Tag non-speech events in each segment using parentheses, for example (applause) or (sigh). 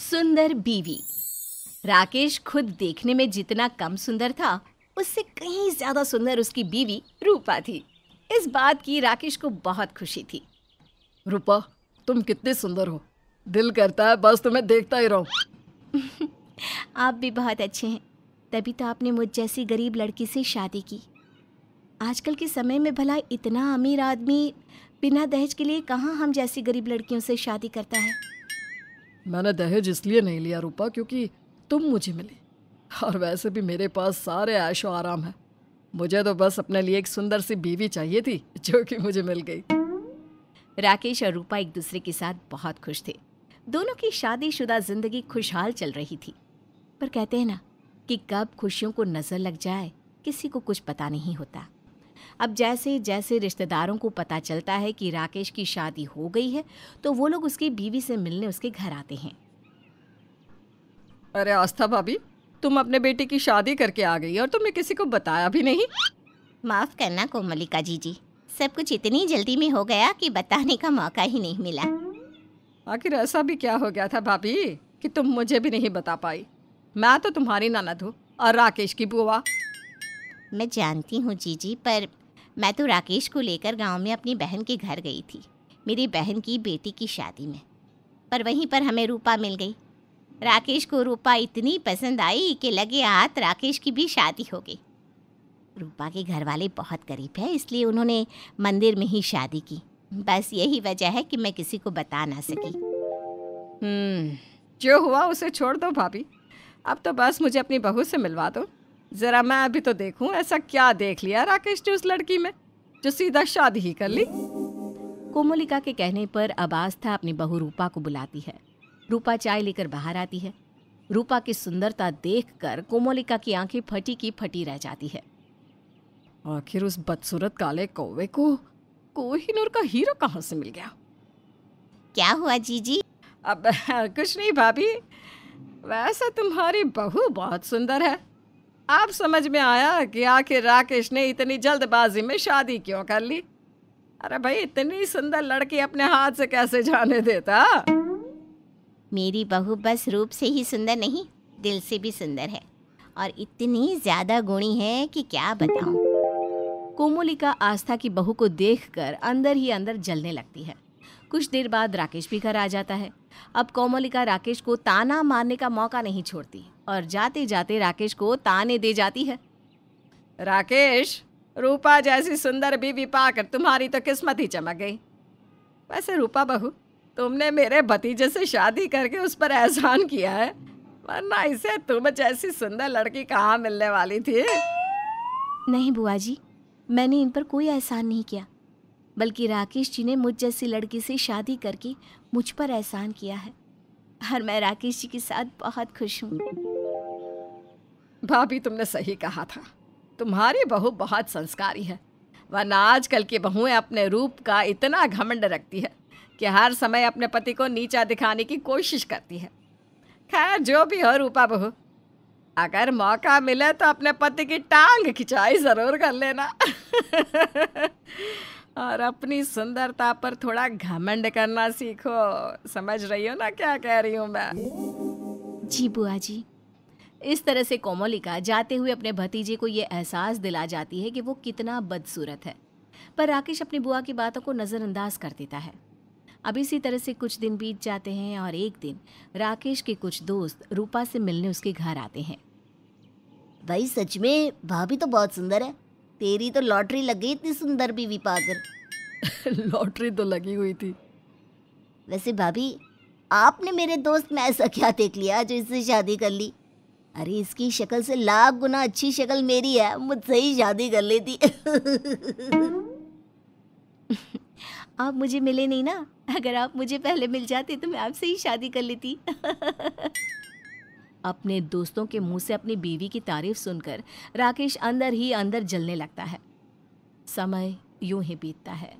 सुंदर बीवी राकेश खुद देखने में जितना कम सुंदर था उससे कहीं ज़्यादा सुंदर उसकी बीवी रूपा थी इस बात की राकेश को बहुत खुशी थी रूपा तुम कितने सुंदर हो दिल करता है बस तुम्हें तो देखता ही रहूं (laughs) आप भी बहुत अच्छे हैं तभी तो आपने मुझ जैसी गरीब लड़की से शादी की आजकल के समय में भला इतना अमीर आदमी बिना दहेज के लिए कहाँ हम जैसी गरीब लड़कियों से शादी करता है मैंने दहेज इसलिए नहीं लिया रूपा क्योंकि तुम मुझे मिले और वैसे भी मेरे पास सारे ऐशो आराम है मुझे तो बस अपने लिए एक सुंदर सी बीवी चाहिए थी जो कि मुझे मिल गई राकेश और रूपा एक दूसरे के साथ बहुत खुश थे दोनों की शादीशुदा जिंदगी खुशहाल चल रही थी पर कहते हैं ना कि कब खुशियों को नज़र लग जाए किसी को कुछ पता नहीं होता अब जैसे जैसे रिश्तेदारों को पता चलता है कि राकेश की शादी हो गई है तो वो लोग उसकी बीवी से मिलने उसके घर आते हैं अरे आस्था भाभी तुम अपने बेटे की शादी करके आ गई और तुमने किसी को बताया भी नहीं माफ करना कोमलिका जी जी सब कुछ इतनी जल्दी में हो गया कि बताने का मौका ही नहीं मिला आखिर ऐसा भी क्या हो गया था भाभी कि तुम मुझे भी नहीं बता पाई मैं तो तुम्हारी नाना हूँ और राकेश की बुआ मैं जानती हूँ जीजी पर मैं तो राकेश को लेकर गांव में अपनी बहन के घर गई थी मेरी बहन की बेटी की शादी में पर वहीं पर हमें रूपा मिल गई राकेश को रूपा इतनी पसंद आई कि लगे हाथ राकेश की भी शादी हो गई रूपा के घर वाले बहुत गरीब है इसलिए उन्होंने मंदिर में ही शादी की बस यही वजह है कि मैं किसी को बता ना सकी हम्म जो हुआ उसे छोड़ दो भाभी अब तो बस मुझे अपनी बहू से मिलवा दो जरा मैं अभी तो देखूं ऐसा क्या देख लिया राकेश ने उस लड़की में जो सीधा शादी ही कर ली कोमोलिका के कहने पर अब आस्था अपनी बहू रूपा को बुलाती है रूपा चाय लेकर बाहर आती है रूपा की सुंदरता देखकर कोमोलिका की आंखें फटी की फटी रह जाती है आखिर उस बदसूरत काले कौवे को कोहिनूर का हीरो कहाँ से मिल गया क्या हुआ जीजी अब कुछ नहीं भाभी वैसे तुम्हारी बहू बहुत सुंदर है अब समझ में आया कि आखिर राकेश ने इतनी जल्दबाजी में शादी क्यों कर ली अरे भाई इतनी सुंदर लड़की अपने हाथ से कैसे जाने देता मेरी बहू बस रूप से ही सुंदर नहीं दिल से भी सुंदर है और इतनी ज्यादा गुणी है कि क्या बताऊं कोमोलिका आस्था की बहू को देखकर अंदर ही अंदर जलने लगती है कुछ देर बाद राकेश भी घर आ जाता है अब कोमलिका राकेश को ताना मारने का मौका नहीं छोड़ती और जाते जाते राकेश को ताने दे जाती है राकेश रूपा जैसी सुंदर बीवी पाकर तुम्हारी तो किस्मत ही चमक गई वैसे रूपा बहू तुमने मेरे भतीजे से शादी करके उस पर एहसान किया है वरना इसे तुम जैसी सुंदर लड़की कहाँ मिलने वाली थी नहीं बुआ जी मैंने इन पर कोई एहसान नहीं किया बल्कि राकेश जी ने मुझ जैसी लड़की से शादी करके मुझ पर एहसान किया है और मैं राकेश जी के साथ बहुत खुश हूँ भाभी तुमने सही कहा था तुम्हारी बहू बहुत संस्कारी है वरना आजकल की बहुएं अपने रूप का इतना घमंड रखती है कि हर समय अपने पति को नीचा दिखाने की कोशिश करती है खैर जो भी हो रूपा बहू अगर मौका मिले तो अपने पति की टांग खिंचाई ज़रूर कर लेना (laughs) और अपनी सुंदरता पर थोड़ा घमंड करना सीखो समझ रही हो ना क्या कह रही हूँ मैं जी बुआ जी इस तरह से कोमोलिका जाते हुए अपने भतीजे को ये एहसास दिला जाती है कि वो कितना बदसूरत है पर राकेश अपनी बुआ की बातों को नज़रअंदाज कर देता है अब इसी तरह से कुछ दिन बीत जाते हैं और एक दिन राकेश के कुछ दोस्त रूपा से मिलने उसके घर आते हैं भाई सच में भाभी तो बहुत सुंदर है तेरी तो लॉटरी लग गई इतनी सुंदर बीवी पाकर (laughs) लॉटरी तो लगी हुई थी वैसे भाभी आपने मेरे दोस्त में ऐसा क्या देख लिया जो इससे शादी कर ली अरे इसकी शक्ल से लाख गुना अच्छी शक्ल मेरी है मुझसे ही शादी कर लेती (laughs) आप मुझे मिले नहीं ना अगर आप मुझे पहले मिल जाते तो मैं आपसे ही शादी कर लेती (laughs) अपने दोस्तों के मुंह से अपनी बीवी की तारीफ सुनकर राकेश अंदर ही अंदर जलने लगता है समय यूं ही बीतता है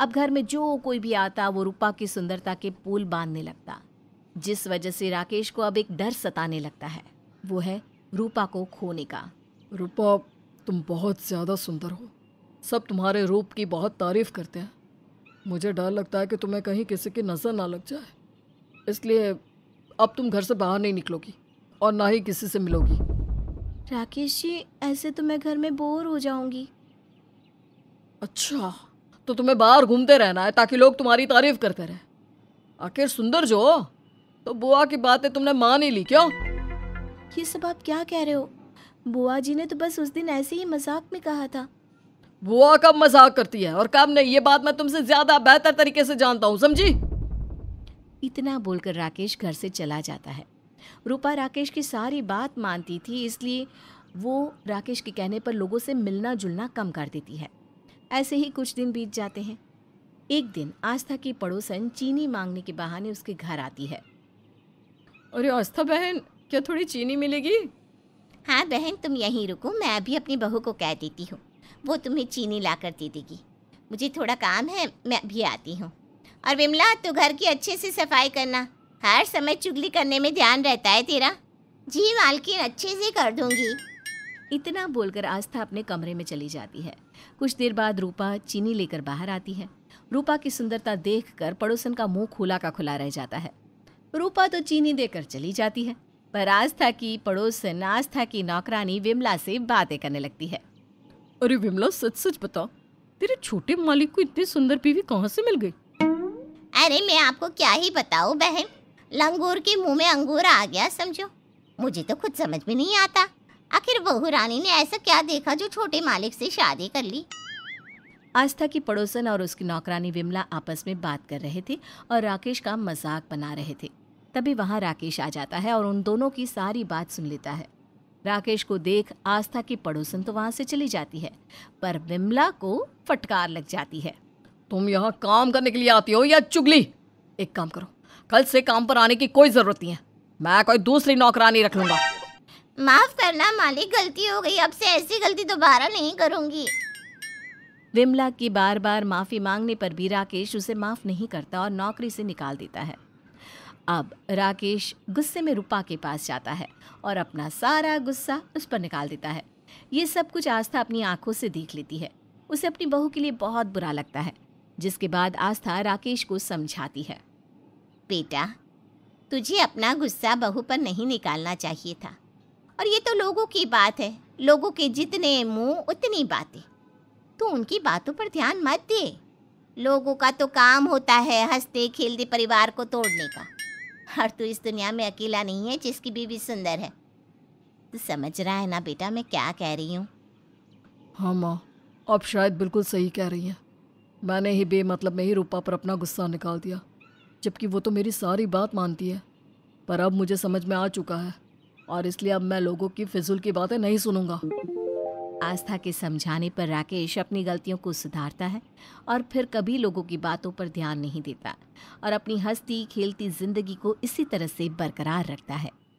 अब घर में जो कोई भी आता वो रूपा की सुंदरता के पुल बांधने लगता जिस वजह से राकेश को अब एक डर सताने लगता है वो है रूपा को खोने का रूपा तुम बहुत ज़्यादा सुंदर हो सब तुम्हारे रूप की बहुत तारीफ करते हैं मुझे डर लगता है कि तुम्हें कहीं किसी की नज़र ना लग जाए इसलिए अब तुम घर से बाहर नहीं निकलोगी और ना ही किसी से मिलोगी राकेश जी ऐसे तो मैं घर में बोर हो जाऊंगी अच्छा तो तुम्हें बाहर घूमते रहना है ताकि लोग तुम्हारी तारीफ करते रहे आखिर सुंदर जो तो बुआ की बातें तुमने मान ही ली क्यों ये सब आप क्या कह रहे हो बुआ जी ने तो बस उस दिन ऐसे ही मजाक में कहा था बुआ कब मजाक करती है और कब नहीं ये बात मैं तुमसे ज्यादा बेहतर तरीके से जानता हूँ समझी इतना बोलकर राकेश घर से चला जाता है रूपा राकेश की सारी बात मानती थी इसलिए वो राकेश के कहने पर लोगों से मिलना जुलना कम कर देती है ऐसे ही कुछ दिन बीत जाते हैं एक दिन आस्था की पड़ोसन चीनी मांगने के बहाने उसके घर आती है अरे आस्था बहन क्या थोड़ी चीनी मिलेगी हाँ बहन तुम यहीं रुको मैं अभी अपनी बहू को कह देती हूँ वो तुम्हें चीनी ला कर दे देगी मुझे थोड़ा काम है मैं अभी आती हूँ और विमला तू घर की अच्छे से सफाई करना हर समय चुगली करने में ध्यान रहता है तेरा जी मालकिन अच्छे से कर दूंगी इतना बोलकर आस्था अपने कमरे में चली जाती है कुछ देर बाद रूपा चीनी लेकर बाहर आती है रूपा की सुंदरता देखकर पड़ोसन का मुंह खुला का खुला रह जाता है रूपा तो चीनी देकर चली जाती है पर आस्था की पड़ोसन आस्था की नौकरानी विमला से बातें करने लगती है अरे विमला सच सच बताओ तेरे छोटे मालिक को इतनी सुंदर बीवी कहाँ से मिल गई अरे मैं आपको क्या ही बताऊँ बहन लंगूर के मुंह में अंगूर आ गया समझो मुझे तो खुद समझ में नहीं आता आखिर बहू रानी ने ऐसा क्या देखा जो छोटे मालिक से शादी कर ली आस्था की पड़ोसन और उसकी नौकरानी विमला आपस में बात कर रहे थे और राकेश का मजाक बना रहे थे तभी वहाँ राकेश आ जाता है और उन दोनों की सारी बात सुन लेता है राकेश को देख आस्था की पड़ोसन तो वहाँ से चली जाती है पर विमला को फटकार लग जाती है तुम यहाँ काम करने के लिए आती हो या चुगली एक काम करो कल से काम पर आने की कोई जरूरत नहीं है मैं कोई दूसरी नौकरानी रख लूंगा माफ करना मालिक गलती हो गई अब से ऐसी गलती दोबारा नहीं करूंगी विमला की बार बार माफ़ी मांगने पर भी राकेश उसे माफ़ नहीं करता और नौकरी से निकाल देता है अब राकेश गुस्से में रूपा के पास जाता है और अपना सारा गुस्सा उस पर निकाल देता है ये सब कुछ आस्था अपनी आंखों से देख लेती है उसे अपनी बहू के लिए बहुत बुरा लगता है जिसके बाद आस्था राकेश को समझाती है बेटा तुझे अपना गुस्सा बहू पर नहीं निकालना चाहिए था और ये तो लोगों की बात है लोगों के जितने मुंह उतनी बातें तो उनकी बातों पर ध्यान मत दे लोगों का तो काम होता है हंसते खेलते परिवार को तोड़ने का और तू इस दुनिया में अकेला नहीं है जिसकी बीवी सुंदर है तू समझ रहा है ना बेटा मैं क्या कह रही हूँ हाँ माँ आप शायद बिल्कुल सही कह रही हैं मैंने ही बेमतलब में ही रूपा पर अपना गुस्सा निकाल दिया जबकि वो तो मेरी सारी बात मानती है पर अब मुझे समझ में आ चुका है और इसलिए अब मैं लोगों की फिजूल की बातें नहीं सुनूंगा आस्था के समझाने पर राकेश अपनी गलतियों को सुधारता है और फिर कभी लोगों की बातों पर ध्यान नहीं देता और अपनी हंसती खेलती जिंदगी को इसी तरह से बरकरार रखता है